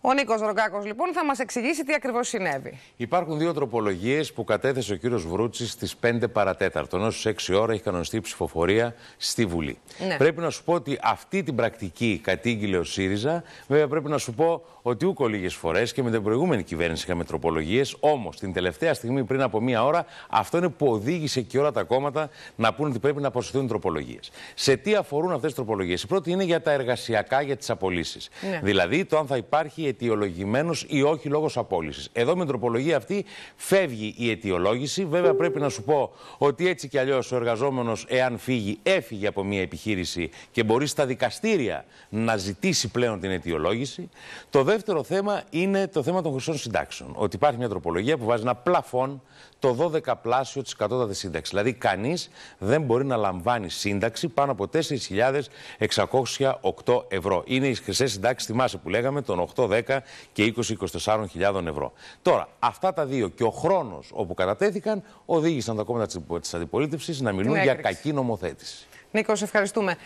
Ο Νίκος Ρογκάκος, λοιπόν, θα μας εξηγήσει τι ακριβώς συνέβη. Υπάρχουν δύο τροπολογίες που κατέθεσε ο κύριος Βρούτσης στις 5 παρατέταρτο, ενώ στι 6 ώρα έχει κανονιστεί η ψηφοφορία στη Βουλή. Ναι. Πρέπει να σου πω ότι αυτή την πρακτική κατήγγειλε ο ΣΥΡΙΖΑ. Βέβαια, πρέπει να σου πω ότι ούκο λίγες φορές και με την προηγούμενη κυβέρνηση είχαμε τροπολογίες. Όμως, την τελευταία στιγμή, πριν από μία ώρα, αυτό είναι που οδήγησε και όλα τα κόμματα να πούνε ότι πρέπει να αποσυρθούν τροπολογίες. Σε τι αφορούν αυτές τις τροπολογίες, η πρώτη είναι για τα εργασιακά, για τις απολύσεις. Ναι. Δηλαδή, το αν θα υπάρχει αιτιολογημένος ή όχι λόγος απόλυσης. Εδώ με την τροπολογία αυτή φεύγει η αιτιολόγηση. Βέβαια, πρέπει να σου πω ότι έτσι κι αλλιώς ο εργαζόμενος, εάν φύγει, έφυγε από μια επιχείρηση και μπορεί στα δικαστήρια να ζητήσει πλέον την αιτιολόγηση. Το δεύτερο θέμα είναι το θέμα των χρυσών συντάξεων. Ότι υπάρχει μια τροπολογία που βάζει ένα πλαφόν το 12 πλάσιο της κατώτατη σύνταξης. Δηλαδή, κανείς δεν μπορεί να λαμβάνει σύνταξη πάνω από 4.608 ευρώ. Είναι οι χρυσές συντάξεις, θυμάσαι που λέγαμε, των 8, 10, και 20 24 χιλιάδων ευρώ. Τώρα, αυτά τα δύο και ο χρόνος όπου κατατέθηκαν οδήγησαν τα κόμματα της αντιπολίτευσης να μιλούν για κακή νομοθέτηση. Νίκος, ευχαριστούμε.